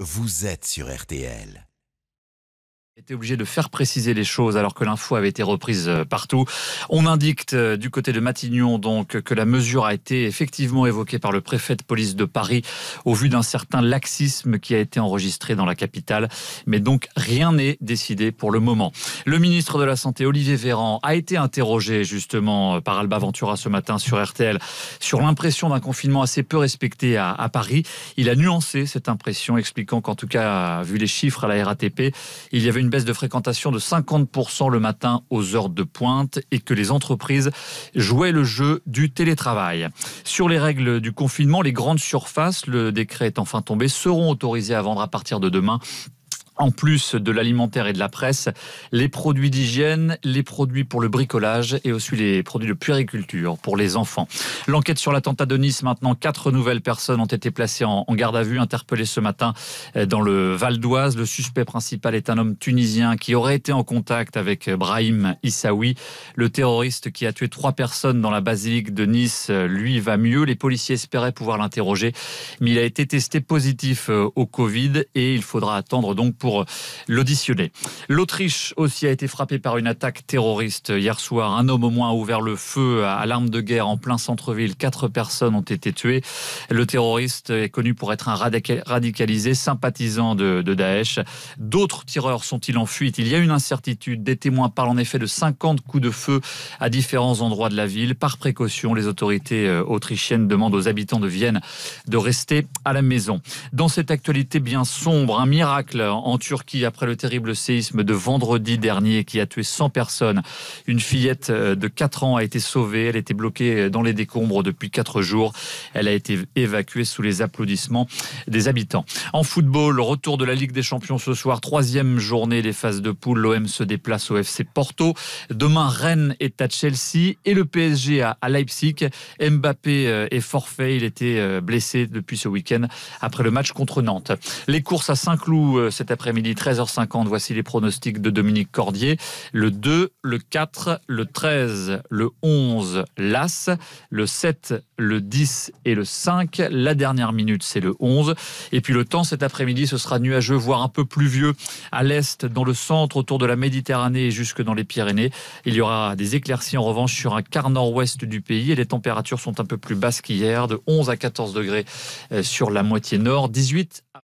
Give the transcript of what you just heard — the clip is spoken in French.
Vous êtes sur RTL était obligé de faire préciser les choses alors que l'info avait été reprise euh, partout. On indique euh, du côté de Matignon donc que la mesure a été effectivement évoquée par le préfet de police de Paris au vu d'un certain laxisme qui a été enregistré dans la capitale, mais donc rien n'est décidé pour le moment. Le ministre de la Santé Olivier Véran a été interrogé justement euh, par Alba Ventura ce matin sur RTL sur l'impression d'un confinement assez peu respecté à, à Paris. Il a nuancé cette impression expliquant qu'en tout cas vu les chiffres à la RATP, il y avait une une baisse de fréquentation de 50% le matin aux heures de pointe et que les entreprises jouaient le jeu du télétravail. Sur les règles du confinement, les grandes surfaces, le décret est enfin tombé, seront autorisées à vendre à partir de demain en plus de l'alimentaire et de la presse, les produits d'hygiène, les produits pour le bricolage et aussi les produits de puériculture pour les enfants. L'enquête sur l'attentat de Nice, maintenant, quatre nouvelles personnes ont été placées en garde à vue, interpellées ce matin euh, dans le Val d'Oise. Le suspect principal est un homme tunisien qui aurait été en contact avec euh, Brahim Issaoui, le terroriste qui a tué trois personnes dans la basilique de Nice. Euh, lui va mieux. Les policiers espéraient pouvoir l'interroger, mais il a été testé positif au Covid et il faudra attendre donc pour pour l'auditionner. L'Autriche aussi a été frappée par une attaque terroriste hier soir. Un homme au moins a ouvert le feu à l'arme de guerre en plein centre-ville. Quatre personnes ont été tuées. Le terroriste est connu pour être un radicalisé, sympathisant de, de Daesh. D'autres tireurs sont-ils en fuite Il y a une incertitude. Des témoins parlent en effet de 50 coups de feu à différents endroits de la ville. Par précaution, les autorités euh, autrichiennes demandent aux habitants de Vienne de rester à la maison. Dans cette actualité bien sombre, un miracle en Turquie après le terrible séisme de vendredi dernier qui a tué 100 personnes. Une fillette euh, de 4 ans a été sauvée. Elle était bloquée euh, dans les décombres depuis 4 jours. Elle a été évacuée sous les applaudissements des habitants. En football, retour de la Ligue des Champions ce soir. Troisième journée des phases de poule. L'OM se déplace au FC Porto. Demain, Rennes est à Chelsea et le PSG à Leipzig. Mbappé euh, est forfait. Il était blessé depuis ce week-end après le match contre Nantes. Les courses à Saint-Cloud cet après-midi après-midi, 13h50. Voici les pronostics de Dominique Cordier. Le 2, le 4, le 13, le 11, l'As, le 7, le 10 et le 5. La dernière minute, c'est le 11. Et puis le temps cet après-midi, ce sera nuageux, voire un peu pluvieux à l'est, dans le centre, autour de la Méditerranée et jusque dans les Pyrénées. Il y aura des éclaircies en revanche sur un quart nord-ouest du pays et les températures sont un peu plus basses qu'hier, de 11 à 14 degrés euh, sur la moitié nord, 18 à